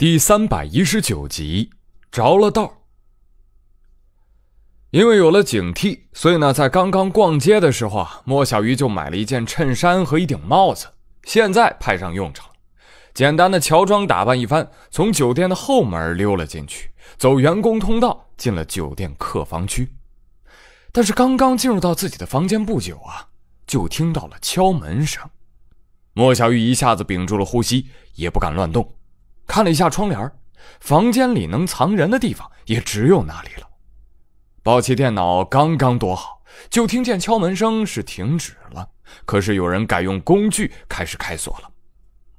第三百一十九集着了道因为有了警惕，所以呢，在刚刚逛街的时候啊，莫小鱼就买了一件衬衫和一顶帽子，现在派上用场了。简单的乔装打扮一番，从酒店的后门溜了进去，走员工通道进了酒店客房区。但是刚刚进入到自己的房间不久啊，就听到了敲门声。莫小鱼一下子屏住了呼吸，也不敢乱动。看了一下窗帘，房间里能藏人的地方也只有那里了。抱起电脑，刚刚躲好，就听见敲门声是停止了。可是有人改用工具开始开锁了。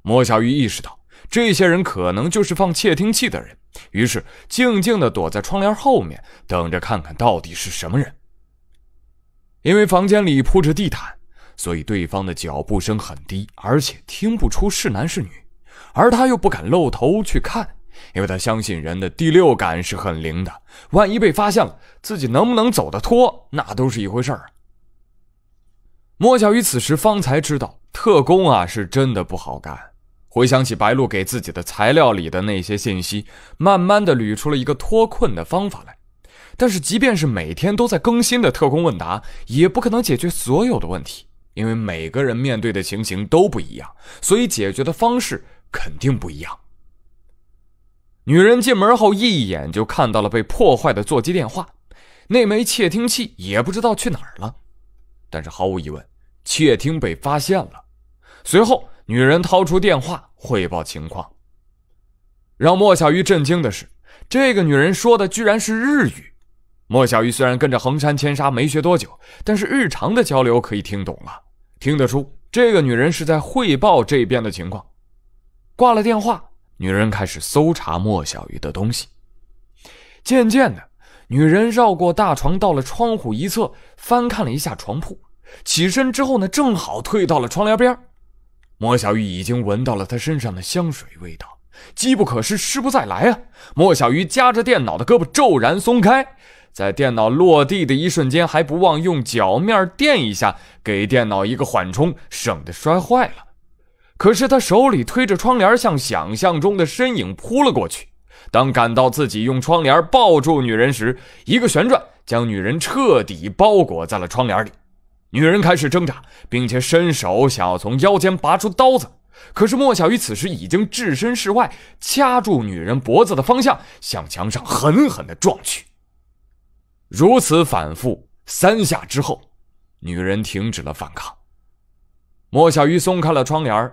莫小鱼意识到，这些人可能就是放窃听器的人，于是静静地躲在窗帘后面，等着看看到底是什么人。因为房间里铺着地毯，所以对方的脚步声很低，而且听不出是男是女。而他又不敢露头去看，因为他相信人的第六感是很灵的，万一被发现了，自己能不能走得脱，那都是一回事儿。莫小鱼此时方才知道，特工啊是真的不好干。回想起白露给自己的材料里的那些信息，慢慢的捋出了一个脱困的方法来。但是，即便是每天都在更新的特工问答，也不可能解决所有的问题，因为每个人面对的情形都不一样，所以解决的方式。肯定不一样。女人进门后，一眼就看到了被破坏的座机电话，那枚窃听器也不知道去哪儿了。但是毫无疑问，窃听被发现了。随后，女人掏出电话汇报情况。让莫小鱼震惊的是，这个女人说的居然是日语。莫小鱼虽然跟着横山千沙没学多久，但是日常的交流可以听懂了，听得出这个女人是在汇报这边的情况。挂了电话，女人开始搜查莫小鱼的东西。渐渐的，女人绕过大床，到了窗户一侧，翻看了一下床铺。起身之后呢，正好退到了窗帘边莫小鱼已经闻到了他身上的香水味道，机不可失，失不再来啊！莫小鱼夹着电脑的胳膊骤然松开，在电脑落地的一瞬间，还不忘用脚面垫一下，给电脑一个缓冲，省得摔坏了。可是他手里推着窗帘，向想象中的身影扑了过去。当感到自己用窗帘抱住女人时，一个旋转将女人彻底包裹在了窗帘里。女人开始挣扎，并且伸手想要从腰间拔出刀子。可是莫小鱼此时已经置身事外，掐住女人脖子的方向向墙上狠狠地撞去。如此反复三下之后，女人停止了反抗。莫小鱼松开了窗帘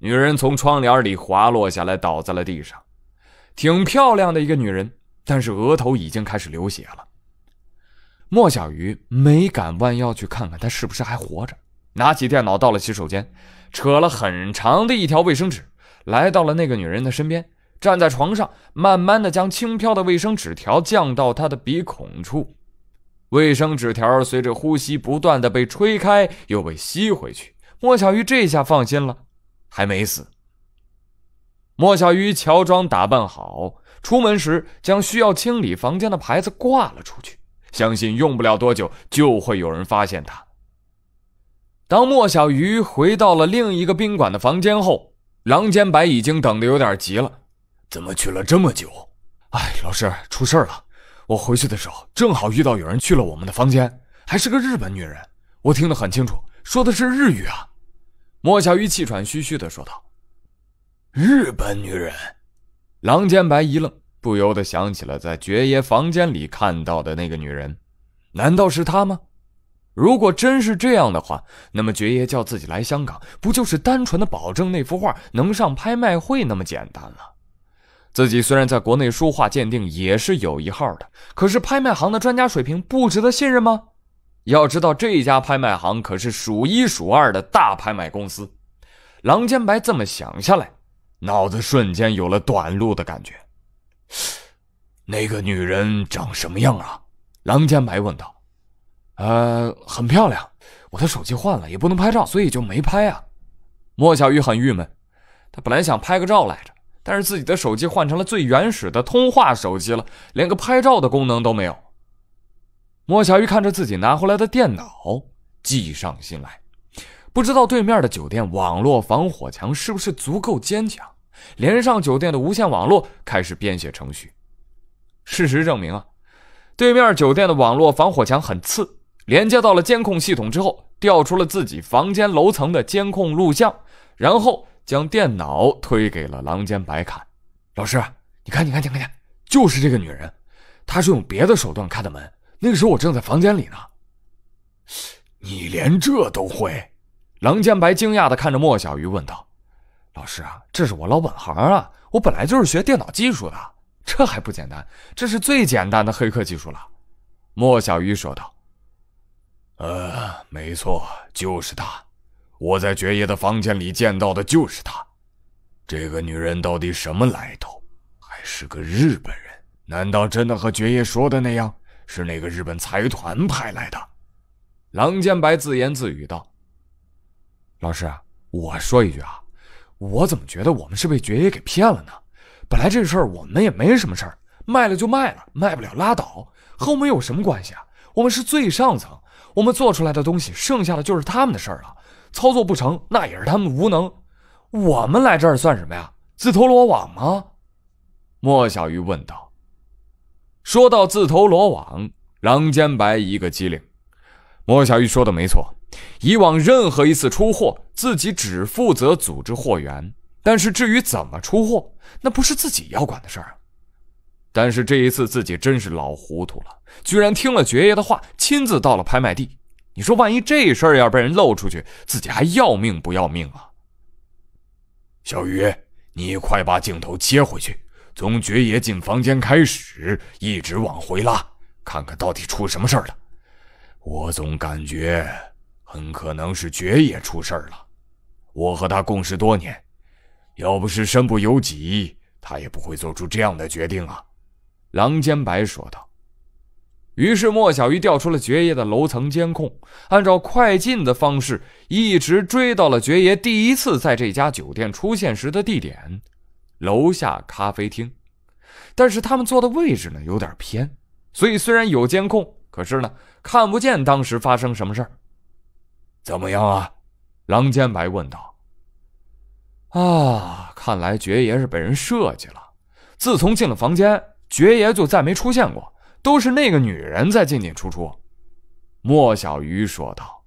女人从窗帘里滑落下来，倒在了地上，挺漂亮的一个女人，但是额头已经开始流血了。莫小鱼没敢弯腰去看看她是不是还活着，拿起电脑到了洗手间，扯了很长的一条卫生纸，来到了那个女人的身边，站在床上，慢慢的将轻飘的卫生纸条降到她的鼻孔处，卫生纸条随着呼吸不断的被吹开，又被吸回去。莫小鱼这下放心了。还没死。莫小鱼乔装打扮好，出门时将需要清理房间的牌子挂了出去，相信用不了多久就会有人发现他。当莫小鱼回到了另一个宾馆的房间后，郎间白已经等得有点急了，怎么去了这么久？哎，老师出事了！我回去的时候正好遇到有人去了我们的房间，还是个日本女人，我听得很清楚，说的是日语啊。莫小鱼气喘吁吁的说道：“日本女人。”郎间白一愣，不由得想起了在爵爷房间里看到的那个女人，难道是她吗？如果真是这样的话，那么爵爷叫自己来香港，不就是单纯的保证那幅画能上拍卖会那么简单了？自己虽然在国内书画鉴定也是有一号的，可是拍卖行的专家水平不值得信任吗？要知道，这家拍卖行可是数一数二的大拍卖公司。郎间白这么想下来，脑子瞬间有了短路的感觉。那个女人长什么样啊？郎间白问道。呃，很漂亮。我的手机换了，也不能拍照，所以就没拍啊。莫小鱼很郁闷，她本来想拍个照来着，但是自己的手机换成了最原始的通话手机了，连个拍照的功能都没有。莫小鱼看着自己拿回来的电脑，计上心来，不知道对面的酒店网络防火墙是不是足够坚强。连上酒店的无线网络，开始编写程序。事实证明啊，对面酒店的网络防火墙很次。连接到了监控系统之后，调出了自己房间楼层的监控录像，然后将电脑推给了郎间白看。老师，你看，你看，你看，你看，就是这个女人，她是用别的手段开的门。那个时候我正在房间里呢，你连这都会？狼见白惊讶的看着莫小鱼问道：“老师啊，这是我老本行啊，我本来就是学电脑技术的，这还不简单？这是最简单的黑客技术了。”莫小鱼说道：“呃，没错，就是他。我在爵爷的房间里见到的就是他。这个女人到底什么来头？还是个日本人？难道真的和爵爷说的那样？”是那个日本财团派来的，郎间白自言自语道：“老师，我说一句啊，我怎么觉得我们是被爵爷给骗了呢？本来这事儿我们也没什么事儿，卖了就卖了，卖不了拉倒，和我们有什么关系啊？我们是最上层，我们做出来的东西，剩下的就是他们的事儿了。操作不成，那也是他们无能。我们来这儿算什么呀？自投罗网吗？”莫小鱼问道。说到自投罗网，郎间白一个机灵。莫小玉说的没错，以往任何一次出货，自己只负责组织货源，但是至于怎么出货，那不是自己要管的事儿啊。但是这一次，自己真是老糊涂了，居然听了爵爷的话，亲自到了拍卖地。你说，万一这事儿要被人漏出去，自己还要命不要命啊？小鱼，你快把镜头接回去。从爵爷进房间开始，一直往回拉，看看到底出什么事儿了。我总感觉很可能是爵爷出事儿了。我和他共事多年，要不是身不由己，他也不会做出这样的决定啊。”郎间白说道。于是莫小鱼调出了爵爷的楼层监控，按照快进的方式，一直追到了爵爷第一次在这家酒店出现时的地点。楼下咖啡厅，但是他们坐的位置呢有点偏，所以虽然有监控，可是呢看不见当时发生什么事儿。怎么样啊？郎间白问道。啊，看来爵爷是被人设计了。自从进了房间，爵爷就再没出现过，都是那个女人在进进出出。莫小鱼说道。